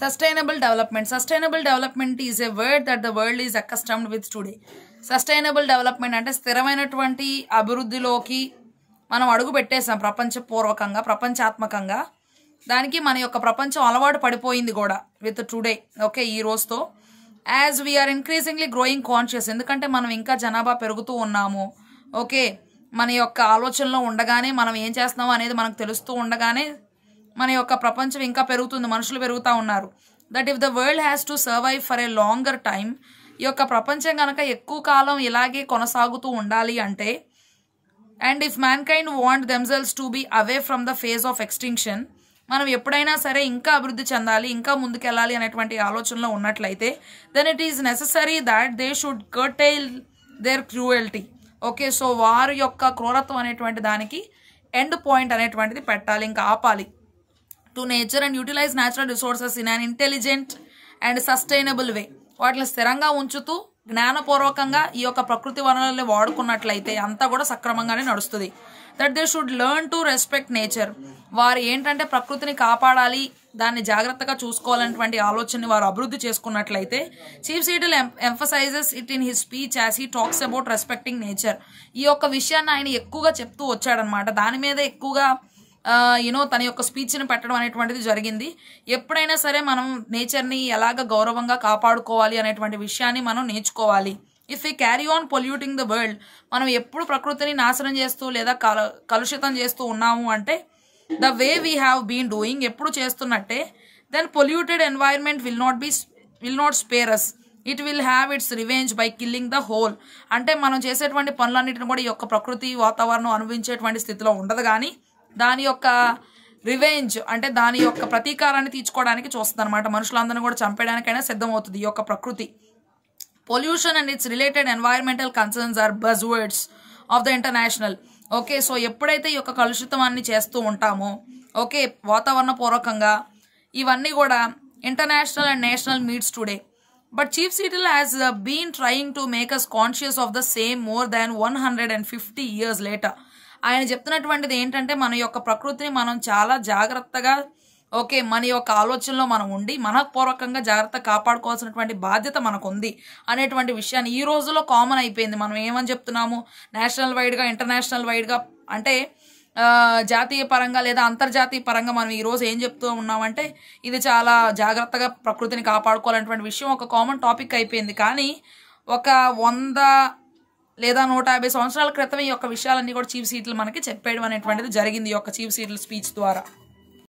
sustainable development sustainable development is a word that the world is accustomed with today sustainable development అంటే స్థిరమైనటువంటి అభివృద్ధిలోకి మనం అడుగు పెట్టేసాం ప్రపంచపూర్వకంగా ప్రపంచాత్మకంగా దానికి మన యొక్క ప్రపంచం అలవాటు పడిపోయింది కూడా విత్ టుడే ఓకే ఈ రోజుతో as we are increasingly growing conscious ఎందుకంటే మనం ఇంకా జనాభా పెరుగుతూ ఉన్నాము ఓకే మన యొక్క ఆలోచనలో ఉండగానే మనం ఏం చేస్తున్నాం అనేది మనకు తెలుస్తూ ఉండగానే మన యొక్క ప్రపంచం ఇంకా పెరుగుతుంది మనుషులు పెరుగుతూ ఉన్నారు that if the world has to survive for a longer time ఈ యొక్క ప్రపంచం కనుక ఎక్కువ కాలం ఇలాగే కొనసాగుతూ ఉండాలి అంటే and if mankind want themselves to be away from the phase of extinction మనం ఎప్పుడైనా సరే ఇంకా అభివృద్ధి చెందాలి ఇంకా ముందుకెళ్ళాలి అనేటువంటి ఆలోచనలో ఉన్నట్లయితే then it is necessary that they should curtail their cruelty okay so వారి యొక్క క్రూరత్వం అనేటువంటి దానికి ఎండ్ పాయింట్ అనేటువంటిది పెట్టాలి ఇంకా ఆపాలి to nature and utilize natural resources in and intelligent and sustainable way వాటిని స్థిరంగా ఉంచుతూ జ్ఞానపూర్వకంగా ఈ యొక్క ప్రకృతి వనరుల్ని వాడుకున్నట్లయితే అంతా కూడా సక్రమంగానే నడుస్తుంది that they should learn to respect nature వారు ఏంటంటే ప్రకృతిని కాపాడాలి దాన్ని జాగ్రత్తగా చూసుకోవాలనేటువంటి ఆలోచనని వారు అభివృద్ధి చేసుకున్నట్లయితే Chief Seattle emphasizes it in his speech as he talks about respecting nature ఈ యొక్క విషయాన్ని ఆయన ఎక్కువగా చెప్తూ వచ్చాడనమాట దాని మీద ఎక్కువగా యూనో తన యొక్క స్పీచ్ని పెట్టడం అనేటువంటిది జరిగింది ఎప్పుడైనా సరే మనం నేచర్ని ఎలాగ గౌరవంగా కాపాడుకోవాలి అనేటువంటి విషయాన్ని మనం నేర్చుకోవాలి if you carry on polluting the world మనం ఎప్పుడు ప్రకృతిని నాశనం చేస్తూ లేదా కలుషితం చేస్తూ ఉన్నాము అంటే the way we have been doing ఎప్పుడు చేస్తున్నట్టే then polluted environment will not be will not spare us it will have its revenge by killing the whole అంటే మనం చేసేటువంటి పనులన్నింటిని కూడా ఈ యొక్క ప్రకృతి వాతావరణం అనుభవించేటువంటి స్థితిలో ఉండదు కానీ దాని యొక్క రివెంజ్ అంటే దాని యొక్క ప్రతీకారాన్ని తీర్చుకోవడానికి చూస్తుంది అనమాట మనుషులందరినీ కూడా చంపేయడానికైనా సిద్ధమవుతుంది ఈ యొక్క ప్రకృతి pollution and its related environmental concerns are buzz words of the international okay so ఎప్పుడైతే ఈ యొక్క కలుషితమాన్ని చేస్తూ ఉంటామో ఓకే వాతావరణ పూర్వకంగా ఇవన్నీ కూడా international and national meets today but Chief Seattle has been trying to make us conscious of the same more than one hundred and fifty years later ఆయన చెప్తున్నటువంటిది ఏంటంటే మన యొక్క ప్రకృతిని మనం చాలా జాగ్రత్తగా ఓకే మన యొక్క ఆలోచనలో మనం ఉండి మనపూర్వకంగా జాగ్రత్త కాపాడుకోవాల్సినటువంటి బాధ్యత మనకు ఉంది అనేటువంటి విషయాన్ని ఈ రోజులో కామన్ అయిపోయింది మనం ఏమని చెప్తున్నాము నేషనల్ వైడ్గా ఇంటర్నేషనల్ వైడ్గా అంటే జాతీయ పరంగా లేదా అంతర్జాతీయ పరంగా మనం ఈరోజు ఏం చెప్తూ ఉన్నామంటే ఇది చాలా జాగ్రత్తగా ప్రకృతిని కాపాడుకోవాలనేటువంటి విషయం ఒక కామన్ టాపిక్ అయిపోయింది కానీ ఒక వంద లేదా నూట యాభై సంవత్సరాల క్రితం ఈ యొక్క విషయాలన్నీ కూడా చీఫ్ సీట్లు మనకి చెప్పేయడం అనేటువంటిది జరిగింది ఈ యొక్క చీఫ్ సీట్ల స్పీచ్ ద్వారా